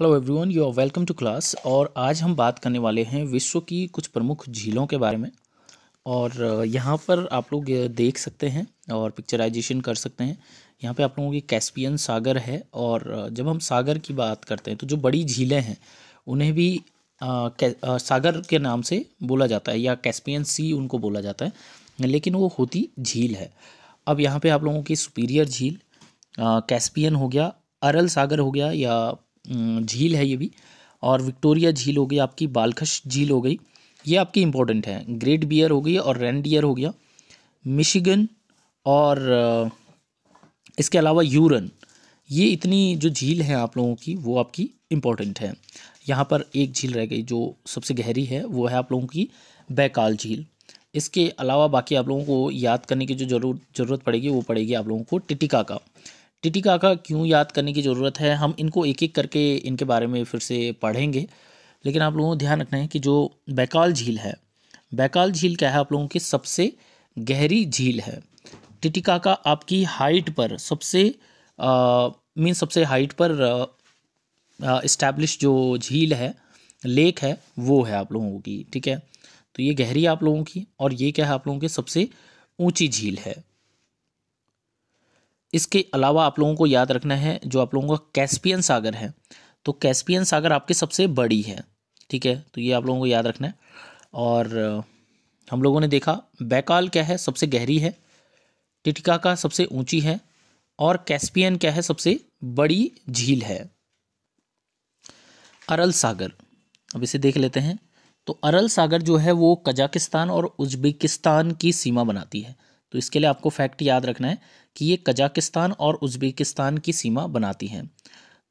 hello everyone you are welcome to class और आज हम बात करने वाले हैं विश्व की कुछ प्रमुख झीलों के बारे में और यहाँ पर आप लोग देख सकते हैं और पिक्चराइजेशन कर सकते हैं यहाँ पे आप लोगों की कैस्पियन सागर है और जब हम सागर की बात करते हैं तो जो बड़ी झीलें हैं उन्हें भी आ, आ, सागर के नाम से बोला जाता है या कैस्पियन सी उनको बोला जाता है लेकिन वो होती झील है अब यहाँ पे आप लोगों की सुपीरियर झील कैस्पियन हो गया अरल सागर हो गया या झील है ये भी और विक्टोरिया झील हो गई आपकी बालखश झील हो गई ये आपकी इंपॉर्टेंट है ग्रेट बियर हो गई और रेंड डियर हो गया मिशिगन और इसके अलावा यूरन ये इतनी जो झील है आप लोगों की वो आपकी इम्पोर्टेंट है यहाँ पर एक झील रह गई जो सबसे गहरी है वो है आप लोगों की बैकाल झील इसके अलावा बाकी आप लोगों को याद करने की जो जरूर ज़रूरत पड़ेगी वो पड़ेगी आप लोगों को टिटिका का टिटी काका क्यों याद करने की ज़रूरत है हम इनको एक एक करके इनके बारे में फिर से पढ़ेंगे लेकिन आप लोगों को ध्यान रखना है कि जो बैकाल झील है बैकाल झील क्या है आप लोगों की सबसे गहरी झील है टिटिकाका आपकी हाइट पर सबसे मीन सबसे हाइट पर इस्टेब्लिश जो झील है लेक है वो है आप लोगों की ठीक है तो ये गहरी आप लोगों की और ये क्या है आप लोगों की सबसे ऊंची झील है इसके अलावा आप लोगों को याद रखना है जो आप लोगों का कैस्पियन सागर है तो कैस्पियन सागर आपके सबसे बड़ी है ठीक है तो ये आप लोगों को याद रखना है और हम लोगों ने देखा बैकाल क्या है सबसे गहरी है का सबसे ऊंची है और कैस्पियन क्या है सबसे बड़ी झील है अरल सागर अब इसे देख लेते हैं तो अरल सागर जो है वो कजाकिस्तान और उज्बेकिस्तान की सीमा बनाती है तो इसके लिए आपको फैक्ट याद रखना है कि ये कजाकिस्तान और उज्बेकिस्तान की सीमा बनाती हैं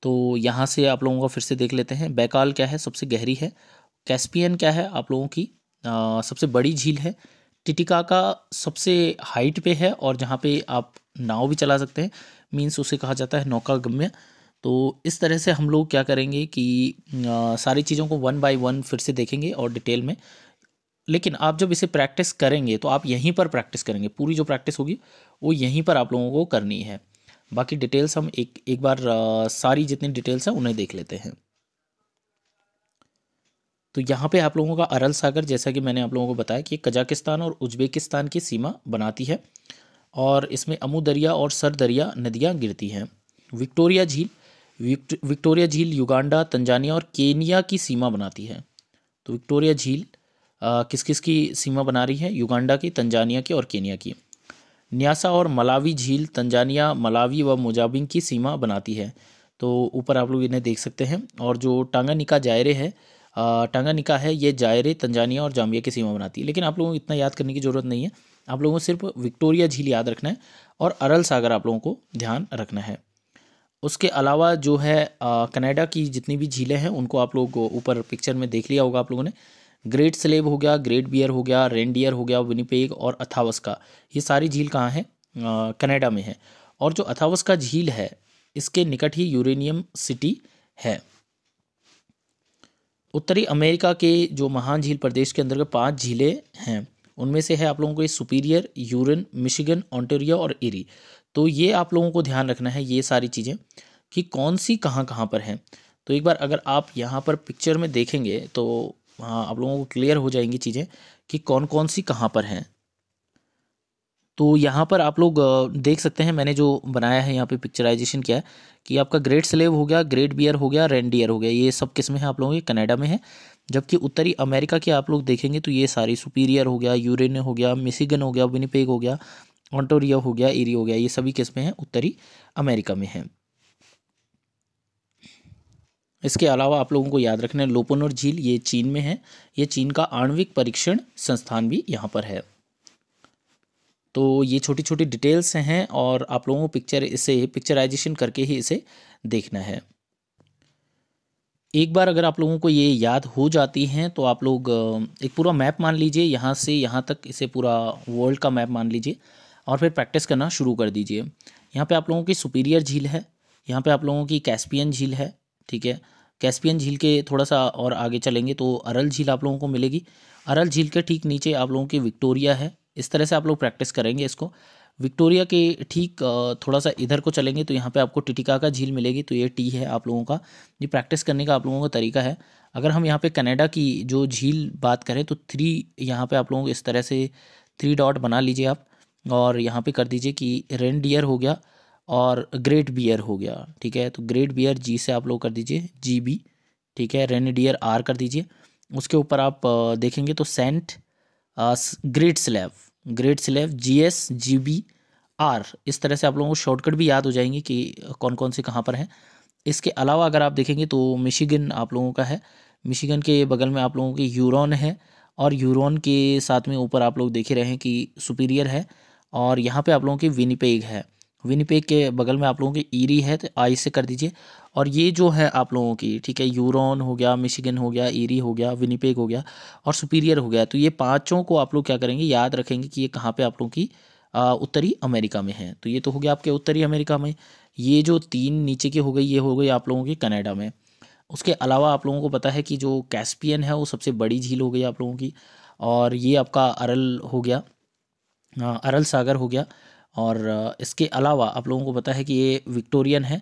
तो यहाँ से आप लोगों का फिर से देख लेते हैं बैकाल क्या है सबसे गहरी है कैस्पियन क्या है आप लोगों की आ, सबसे बड़ी झील है टिटिका का सबसे हाइट पे है और जहाँ पे आप नाव भी चला सकते हैं मीन्स उसे कहा जाता है नौका गम्य तो इस तरह से हम लोग क्या करेंगे कि आ, सारी चीज़ों को वन बाय वन फिर से देखेंगे और डिटेल में लेकिन आप जब इसे प्रैक्टिस करेंगे तो आप यहीं पर प्रैक्टिस करेंगे पूरी जो प्रैक्टिस होगी वो यहीं पर आप लोगों को करनी है बाकी डिटेल्स हम एक एक बार सारी जितनी डिटेल्स हैं उन्हें देख लेते हैं तो यहाँ पे आप लोगों का अरल सागर जैसा कि मैंने आप लोगों को बताया कि कजाकिस्तान और उज्बेकिस्तान की सीमा बनाती है और इसमें अमू दरिया और सर दरिया नदियाँ गिरती हैं विक्टोरिया झील विक्टोरिया झील युगांडा तंजानिया और केनिया की सीमा बनाती है तो विक्टोरिया झील किस किस की सीमा बना रही है युगांडा की तंजानिया की और केनिया की न्यासा और मलावी झील तंजानिया मलावी व मोजाबिंग की सीमा बनाती है तो ऊपर आप लोग इन्हें देख सकते हैं और जो टांगा निका जायरे है टांगा निका है ये जायरे तंजानिया और जाम्बिया की सीमा बनाती है लेकिन आप लोगों को इतना याद करने की ज़रूरत नहीं है आप लोगों को सिर्फ विक्टोरिया झील याद रखना है और अरल सागर आप लोगों को ध्यान रखना है उसके अलावा जो है कनाडा की जितनी भी झीलें हैं उनको आप लोग ऊपर पिक्चर में देख लिया होगा आप लोगों ने ग्रेट स्लेब हो गया ग्रेट बियर हो गया रेंडियर हो गया विनिपेग और अथावस्का ये सारी झील कहाँ है कनाडा में है और जो अथावस्का झील है इसके निकट ही यूरेनियम सिटी है उत्तरी अमेरिका के जो महान झील प्रदेश के अंतर्गत पांच झीलें हैं उनमें से है आप लोगों को सुपीरियर यूरन मिशिगन ऑन्टेरियो और एरी तो ये आप लोगों को ध्यान रखना है ये सारी चीज़ें कि कौन सी कहाँ कहाँ पर हैं तो एक बार अगर आप यहाँ पर पिक्चर में देखेंगे तो हाँ, आप लोगों को क्लियर हो जाएंगी चीज़ें कि कौन कौन सी कहाँ पर हैं तो यहाँ पर आप लोग देख सकते हैं मैंने जो बनाया है यहाँ पे पिक्चराइजेशन किया है कि आपका ग्रेट स्लेव हो गया ग्रेट बियर हो गया रेंडियर हो गया ये सब किस्में हैं आप लोगों के कनाडा में है जबकि उत्तरी अमेरिका के आप लोग देखेंगे तो ये सारी सुपीरियर हो गया यूरेन हो गया मिसिगन हो गया विनिपेग हो गया ऑन्टोरिया हो गया एरी हो गया ये सभी किस्में हैं उत्तरी अमेरिका में हैं इसके अलावा आप लोगों को याद रखना है लोपोनोर झील ये चीन में है ये चीन का आणविक परीक्षण संस्थान भी यहाँ पर है तो ये छोटी छोटी डिटेल्स हैं और आप लोगों को पिक्चर इसे पिक्चराइजेशन करके ही इसे देखना है एक बार अगर आप लोगों को ये याद हो जाती हैं तो आप लोग एक पूरा मैप मान लीजिए यहाँ से यहाँ तक इसे पूरा वर्ल्ड का मैप मान लीजिए और फिर प्रैक्टिस करना शुरू कर दीजिए यहाँ पे आप लोगों की सुपीरियर झील है यहाँ पे आप लोगों की कैस्पियन झील है ठीक है कैस्पियन झील के थोड़ा सा और आगे चलेंगे तो अरल झील आप लोगों को मिलेगी अरल झील के ठीक नीचे आप लोगों की विक्टोरिया है इस तरह से आप लोग प्रैक्टिस करेंगे इसको विक्टोरिया के ठीक थोड़ा सा इधर को चलेंगे तो यहाँ पे आपको टिटिका का झील मिलेगी तो ये टी है आप लोगों का ये प्रैक्टिस करने का आप लोगों का तरीका है अगर हम यहाँ पे कनाडा की जो झील बात करें तो थ्री यहाँ पे आप लोगों को इस तरह से थ्री डॉट बना लीजिए आप और यहाँ पे कर दीजिए कि रेन डियर हो गया और ग्रेट बियर हो गया ठीक है तो ग्रेट बियर जी से आप लोग कर दीजिए जी बी ठीक है रेनेडियर आर कर दीजिए उसके ऊपर आप देखेंगे तो saint great slave great slave G S G B R इस तरह से आप लोगों को शॉर्टकट भी याद हो जाएंगे कि कौन कौन से कहाँ पर हैं इसके अलावा अगर आप देखेंगे तो मिशिगन आप लोगों का है मिशिगन के बगल में आप लोगों के यूरोन है और यूरोन के साथ में ऊपर आप लोग देखे रहे हैं कि सुपीरियर है और यहाँ पे आप लोगों की विनीपेग है विनिपेग के बगल में आप लोगों की ईरी है तो आई से कर दीजिए और ये जो है आप लोगों की ठीक है यूरोन हो गया मिशिगन हो गया ईरी हो गया विनिपेग हो गया और सुपीरियर हो गया तो ये पाँचों को आप लोग क्या करेंगे याद रखेंगे कि ये कहाँ पे आप लोगों की उत्तरी अमेरिका में है तो ये तो हो गया आपके उत्तरी अमेरिका में ये जो तीन नीचे की हो गई ये हो गई आप लोगों की कनाडा में उसके अलावा आप लोगों को पता है कि जो कैस्पियन है वो सबसे बड़ी झील हो गई आप लोगों की और ये आपका अरल हो गया अरल सागर हो गया और इसके अलावा आप लोगों को पता है कि ये विक्टोरियन है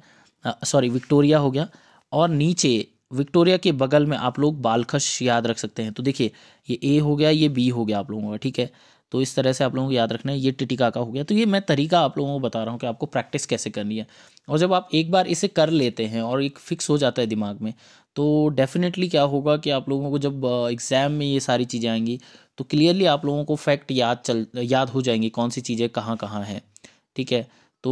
सॉरी विक्टोरिया हो गया और नीचे विक्टोरिया के बगल में आप लोग बालखश याद रख सकते हैं तो देखिए ये ए हो गया ये बी हो गया आप लोगों का ठीक है तो इस तरह से आप लोगों को याद रखना है ये टिटिका का हो गया तो ये मैं तरीका आप लोगों को बता रहा हूँ कि आपको प्रैक्टिस कैसे करनी है और जब आप एक बार इसे कर लेते हैं और एक फिक्स हो जाता है दिमाग में तो डेफिनेटली क्या होगा कि आप लोगों को जब एग्ज़ाम में ये सारी चीज़ें आएंगी तो क्लियरली आप लोगों को फैक्ट याद चल याद हो जाएंगे कौन सी चीज़ें कहाँ कहाँ हैं ठीक है तो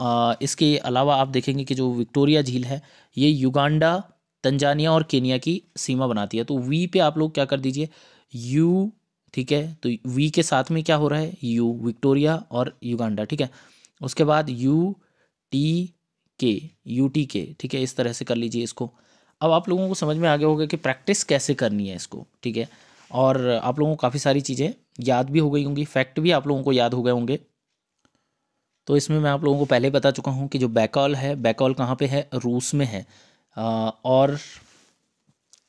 आ, इसके अलावा आप देखेंगे कि जो विक्टोरिया झील है ये युगांडा तंजानिया और केनिया की सीमा बनाती है तो वी पे आप लोग क्या कर दीजिए यू ठीक है तो वी के साथ में क्या हो रहा है यू विक्टोरिया और युगांडा ठीक है उसके बाद U T K U T K ठीक है इस तरह से कर लीजिए इसको अब आप लोगों को समझ में आ गया होगा कि प्रैक्टिस कैसे करनी है इसको ठीक है और आप लोगों को काफ़ी सारी चीज़ें याद भी हो गई होंगी फैक्ट भी आप लोगों को याद हो गए होंगे तो इसमें मैं आप लोगों को पहले बता चुका हूँ कि जो बैकॉल है बैकॉल कहाँ पे है रूस में है और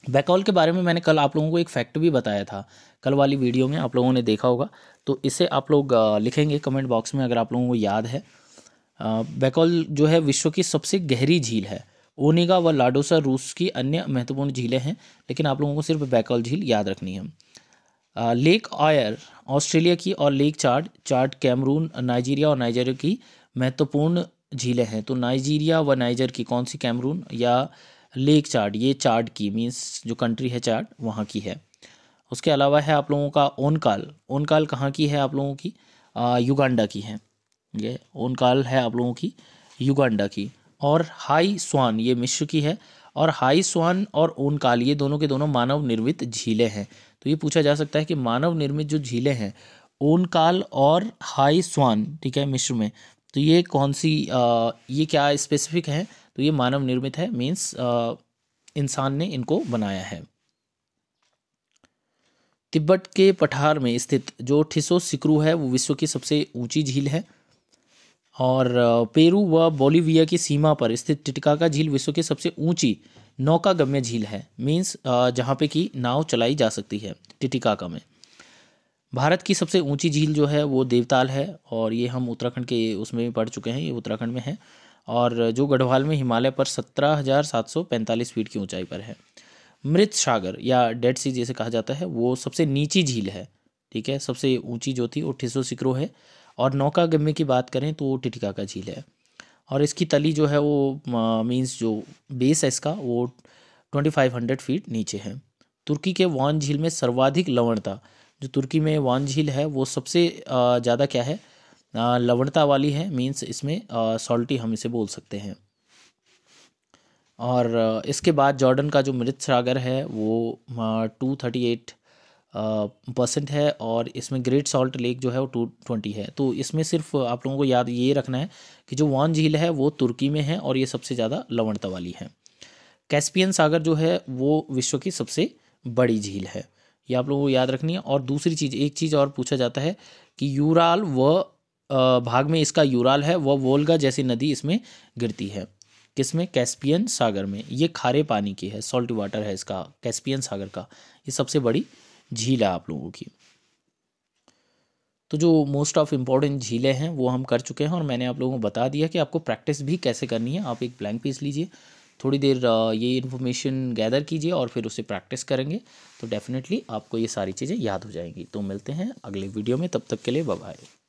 बैकॉल के बारे में मैंने कल आप लोगों को एक फैक्ट भी बताया था कल वाली वीडियो में आप लोगों ने देखा होगा तो इसे आप लोग लिखेंगे कमेंट बॉक्स में अगर आप लोगों को याद है बैकॉल जो है विश्व की सबसे गहरी झील है ओनेगा व लाडोसा रूस की अन्य महत्वपूर्ण झीलें हैं लेकिन आप लोगों को सिर्फ बैकॉल झील याद रखनी है लेक आयर ऑस्ट्रेलिया की और lake Chad Chad Cameroon Nigeria और नाइजर की महत्वपूर्ण झीलें हैं तो नाइजीरिया व नाइजर की कौन सी कैमरून या लेक चार्ट ये चार्ट की मीन्स जो कंट्री है चार्ट वहाँ की है उसके अलावा है आप लोगों का ओनकाल ओनकाल कहाँ की है आप लोगों की युगांडा की है ये ओनकाल है आप लोगों की युगांडा की और हाई स्वान ये मिश्र की है और हाई स्वान और ओनकाल ये दोनों के दोनों मानव निर्मित झीलें हैं तो ये पूछा जा सकता है कि मानव निर्मित जो झीलें हैं काल और हाई स्वान ठीक है मिश्र में तो ये कौन सी आ, ये क्या स्पेसिफिक है तो ये मानव निर्मित है मीन्स इंसान ने इनको बनाया है तिब्बत के पठार में स्थित जो ठिसो सिक्रू है वो विश्व की सबसे ऊंची झील है और पेरू व बोलीविया की सीमा पर स्थित टिटकाका झील विश्व की सबसे ऊंची नौकागम्य झील है मीन्स जहाँ पे कि नाव चलाई जा सकती है टिटिकाका में भारत की सबसे ऊंची झील जो है वो देवताल है और ये हम उत्तराखंड के उसमें भी पढ़ चुके हैं ये उत्तराखंड में है और जो गढ़वाल में हिमालय पर सत्रह हज़ार सात सौ पैंतालीस फीट की ऊंचाई पर है मृत सागर या डेड सी जैसे कहा जाता है वो सबसे नीची झील है ठीक है सबसे ऊंची जो थी वो ठिसो सिक्रो है और नौका गम्य की बात करें तो वो टिटिकाका झील है और इसकी तली जो है वो मीन्स जो बेस है इसका वो ट्वेंटी फाइव हंड्रेड फीट नीचे है तुर्की के वान झील में सर्वाधिक लवणता जो तुर्की में वान झील है वो सबसे ज़्यादा क्या है लवणता वाली है मीन्स इसमें सॉल्टी हम इसे बोल सकते हैं और इसके बाद जॉर्डन का जो मृत सागर है वो टू थर्टी एट परसेंट है और इसमें ग्रेट सॉल्ट लेक जो है वो टू ट्वेंटी है तो इसमें सिर्फ आप लोगों को याद ये रखना है कि जो वान झील है वो तुर्की में है और ये सबसे ज़्यादा लवणता वाली है कैस्पियन सागर जो है वो विश्व की सबसे बड़ी झील है ये आप लोगों को याद रखनी है और दूसरी चीज़ एक चीज़ और पूछा जाता है कि यूराल व भाग में इसका यूराल है वह वोल्गा जैसी नदी इसमें गिरती है किसमें कैस्पियन सागर में ये खारे पानी की है सॉल्ट वाटर है इसका कैस्पियन सागर का ये सबसे बड़ी झील है आप लोगों की तो जो मोस्ट ऑफ इम्पॉर्टेंट झीलें हैं वो हम कर चुके हैं और मैंने आप लोगों को बता दिया कि आपको प्रैक्टिस भी कैसे करनी है आप एक ब्लैंक पीस लीजिए थोड़ी देर ये इन्फॉर्मेशन गैदर कीजिए और फिर उसे प्रैक्टिस करेंगे तो डेफिनेटली आपको ये सारी चीज़ें याद हो जाएंगी तो मिलते हैं अगले वीडियो में तब तक के लिए बाय